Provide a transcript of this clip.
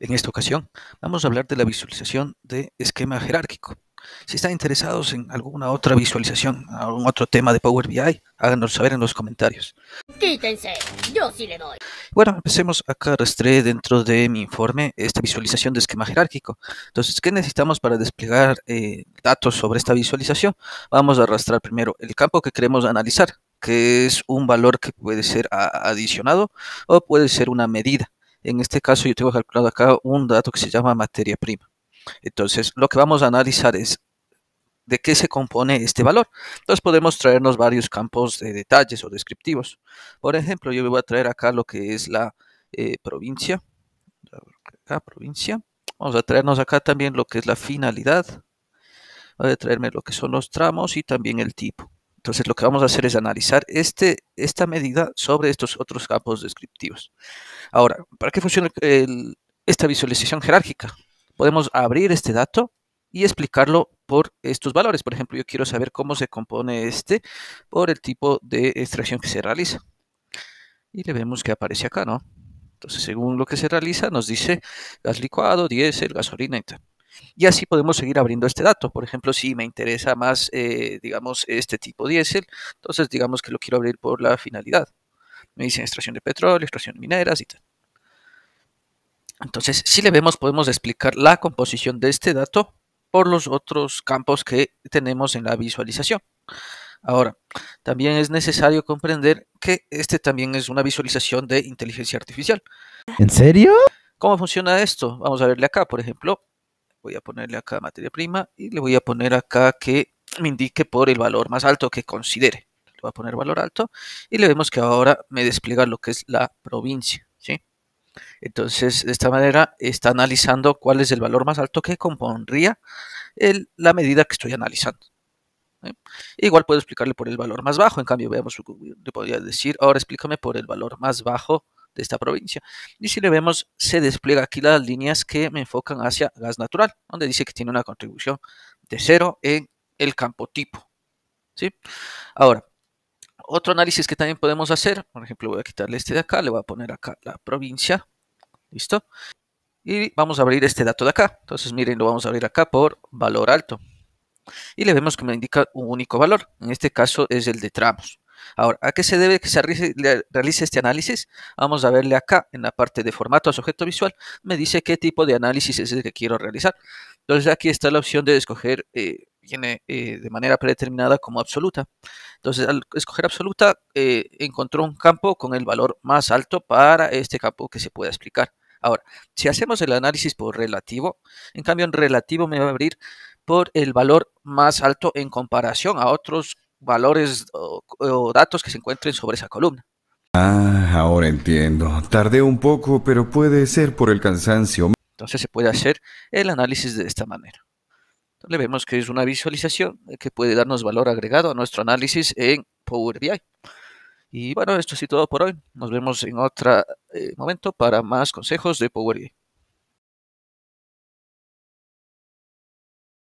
En esta ocasión vamos a hablar de la visualización de esquema jerárquico. Si están interesados en alguna otra visualización, algún otro tema de Power BI, háganos saber en los comentarios. Quítense, yo sí le doy. Bueno, empecemos. Acá arrastré dentro de mi informe esta visualización de esquema jerárquico. Entonces, ¿qué necesitamos para desplegar eh, datos sobre esta visualización? Vamos a arrastrar primero el campo que queremos analizar, que es un valor que puede ser adicionado o puede ser una medida. En este caso yo tengo calculado acá un dato que se llama materia prima. Entonces lo que vamos a analizar es de qué se compone este valor. Entonces podemos traernos varios campos de detalles o descriptivos. Por ejemplo, yo me voy a traer acá lo que es la eh, provincia. provincia. Vamos a traernos acá también lo que es la finalidad. Voy a traerme lo que son los tramos y también el tipo. Entonces lo que vamos a hacer es analizar este, esta medida sobre estos otros campos descriptivos. Ahora, ¿para qué funciona esta visualización jerárquica? Podemos abrir este dato y explicarlo por estos valores. Por ejemplo, yo quiero saber cómo se compone este por el tipo de extracción que se realiza. Y le vemos que aparece acá, ¿no? Entonces, según lo que se realiza, nos dice gas licuado, diésel, gasolina y tal. Y así podemos seguir abriendo este dato. Por ejemplo, si me interesa más, eh, digamos, este tipo diésel, entonces digamos que lo quiero abrir por la finalidad. Me dicen extracción de petróleo, extracción de mineras y tal. Entonces, si le vemos, podemos explicar la composición de este dato por los otros campos que tenemos en la visualización. Ahora, también es necesario comprender que este también es una visualización de inteligencia artificial. ¿En serio? ¿Cómo funciona esto? Vamos a verle acá, por ejemplo, voy a ponerle acá materia prima y le voy a poner acá que me indique por el valor más alto que considere. Le voy a poner valor alto y le vemos que ahora me despliega lo que es la provincia. Entonces, de esta manera está analizando cuál es el valor más alto que compondría la medida que estoy analizando. Igual puedo explicarle por el valor más bajo, en cambio, veamos, le podría decir, ahora explícame por el valor más bajo de esta provincia. Y si le vemos, se despliega aquí las líneas que me enfocan hacia gas natural, donde dice que tiene una contribución de cero en el campo tipo. ¿sí? Ahora, otro análisis que también podemos hacer, por ejemplo, voy a quitarle este de acá, le voy a poner acá la provincia, ¿listo? Y vamos a abrir este dato de acá. Entonces, miren, lo vamos a abrir acá por valor alto. Y le vemos que me indica un único valor. En este caso es el de tramos. Ahora, ¿a qué se debe que se realice este análisis? Vamos a verle acá en la parte de formato a sujeto visual. Me dice qué tipo de análisis es el que quiero realizar. Entonces aquí está la opción de escoger, eh, viene eh, de manera predeterminada como absoluta. Entonces al escoger absoluta eh, encontró un campo con el valor más alto para este campo que se pueda explicar. Ahora, si hacemos el análisis por relativo, en cambio en relativo me va a abrir por el valor más alto en comparación a otros valores o, datos que se encuentren sobre esa columna. Ah, ahora entiendo. Tardé un poco, pero puede ser por el cansancio. Entonces se puede hacer el análisis de esta manera. Entonces vemos que es una visualización que puede darnos valor agregado a nuestro análisis en Power BI. Y bueno, esto es todo por hoy. Nos vemos en otro eh, momento para más consejos de Power BI.